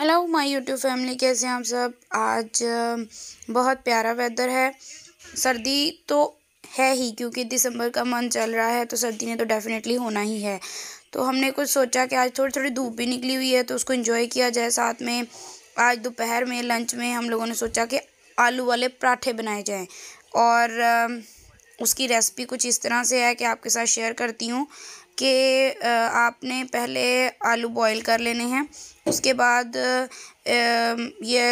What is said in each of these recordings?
hello my YouTube family कैसे हैं आप सब आज बहुत प्यारा वेदर है सर्दी तो है ही क्योंकि दिसंबर का मंथ चल रहा है तो सर्दी ने तो डेफिनेटली होना ही है तो हमने कुछ सोचा कि आज थोड़ी थोड़ी धूप भी निकली हुई है तो उसको एंजॉय किया जाए साथ में आज दोपहर में लंच में हम लोगों ने सोचा कि आलू वाले पराठे बनाए जाएँ और उसकी रेसिपी कुछ इस तरह से है कि आपके साथ शेयर करती हूँ कि आपने पहले आलू बॉईल कर लेने हैं उसके बाद ये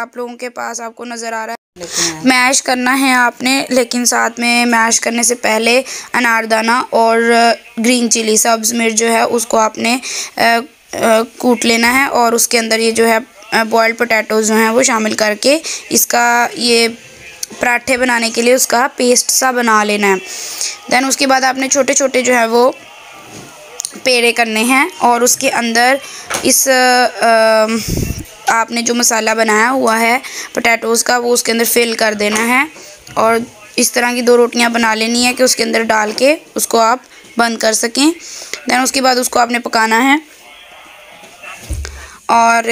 आप लोगों के पास आपको नज़र आ रहा है मैश करना है आपने लेकिन साथ में मैश करने से पहले अनारदाना और ग्रीन चिली सब्ज़ मिर्च जो है उसको आपने कूट लेना है और उसके अंदर ये जो है बॉयल्ड पोटैटोज़ जो हैं वो शामिल करके इसका ये पराठे बनाने के लिए उसका पेस्ट सा बना लेना है दैन उसके बाद आपने छोटे छोटे जो है वो पेड़े करने हैं और उसके अंदर इस आ, आपने जो मसाला बनाया हुआ है पटैटोज़ का वो उसके अंदर फिल कर देना है और इस तरह की दो रोटियां बना लेनी है कि उसके अंदर डाल के उसको आप बंद कर सकें दैन उसके बाद उसको आपने पकाना है और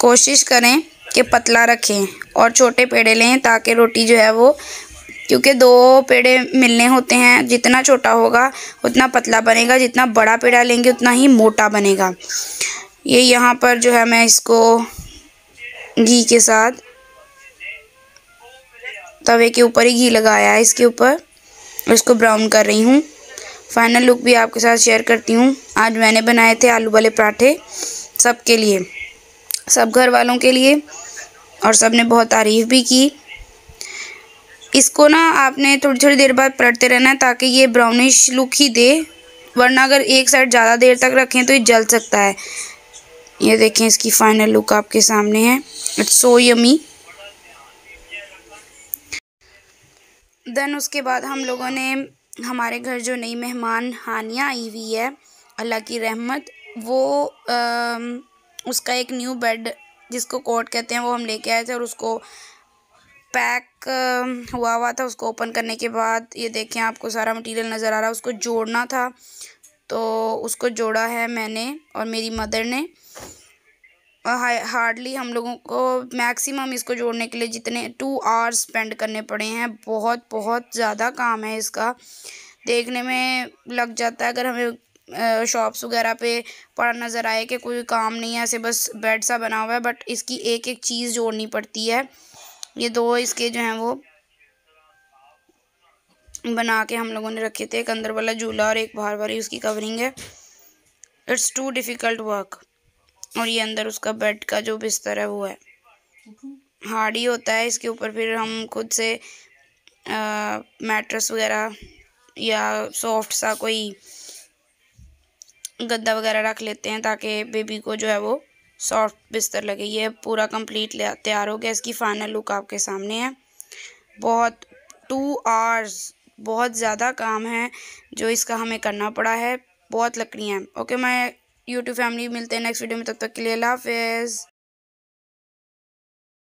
कोशिश करें कि पतला रखें और छोटे पेड़े लें ताकि रोटी जो है वो क्योंकि दो पेड़े मिलने होते हैं जितना छोटा होगा उतना पतला बनेगा जितना बड़ा पेड़ा लेंगे उतना ही मोटा बनेगा ये यहाँ पर जो है मैं इसको घी के साथ तवे के ऊपर ही घी लगाया है इसके ऊपर इसको ब्राउन कर रही हूँ फाइनल लुक भी आपके साथ शेयर करती हूँ आज मैंने बनाए थे आलू वाले पराठे सबके लिए सब घर वालों के लिए और सब ने बहुत तारीफ़ भी की इसको ना आपने थोड़ी थोड़ी देर बाद पलटते रहना है ताकि ये ब्राउनिश लुक ही दे वरना अगर एक साइड ज़्यादा देर तक रखें तो ये जल सकता है ये देखें इसकी फाइनल लुक आपके सामने है इट्स सो यमी देन उसके बाद हम लोगों ने हमारे घर जो नई मेहमान हानिया आई हुई है अल्लाह की रहमत वो आ, उसका एक न्यू बेड जिसको कोट कहते हैं वो हम लेके आए थे और उसको पैक हुआ हुआ था उसको ओपन करने के बाद ये देखें आपको सारा मटेरियल नज़र आ रहा है उसको जोड़ना था तो उसको जोड़ा है मैंने और मेरी मदर ने हार्डली हम लोगों को मैक्सिमम इसको जोड़ने के लिए जितने टू आवर्स स्पेंड करने पड़े हैं बहुत बहुत ज़्यादा काम है इसका देखने में लग जाता है अगर हमें शॉप्स वगैरह पे पड़ा नज़र आए कि कोई काम नहीं है ऐसे बस बेड सा बना हुआ है बट इसकी एक एक चीज़ जोड़नी पड़ती है ये दो इसके जो हैं वो बना के हम लोगों ने रखे थे एक अंदर वाला झूला और एक बाहर वाली उसकी कवरिंग है इट्स टू डिफ़िकल्ट वर्क और ये अंदर उसका बेड का जो बिस्तर है वो है हार्ड ही होता है इसके ऊपर फिर हम खुद से आ, मैट्रस वगैरह या सॉफ्ट सा कोई गद्दा वगैरह रख लेते हैं ताकि बेबी को जो है वो सॉफ्ट बिस्तर लगे ये पूरा कंप्लीट तैयार हो गया इसकी फ़ाइनल लुक आपके सामने है बहुत टू आवर्स बहुत ज़्यादा काम है जो इसका हमें करना पड़ा है बहुत लकड़ियाँ हैं ओके मैं यूट्यूब फैमिली मिलते हैं नेक्स्ट वीडियो में तब तक के लिए हाफिज़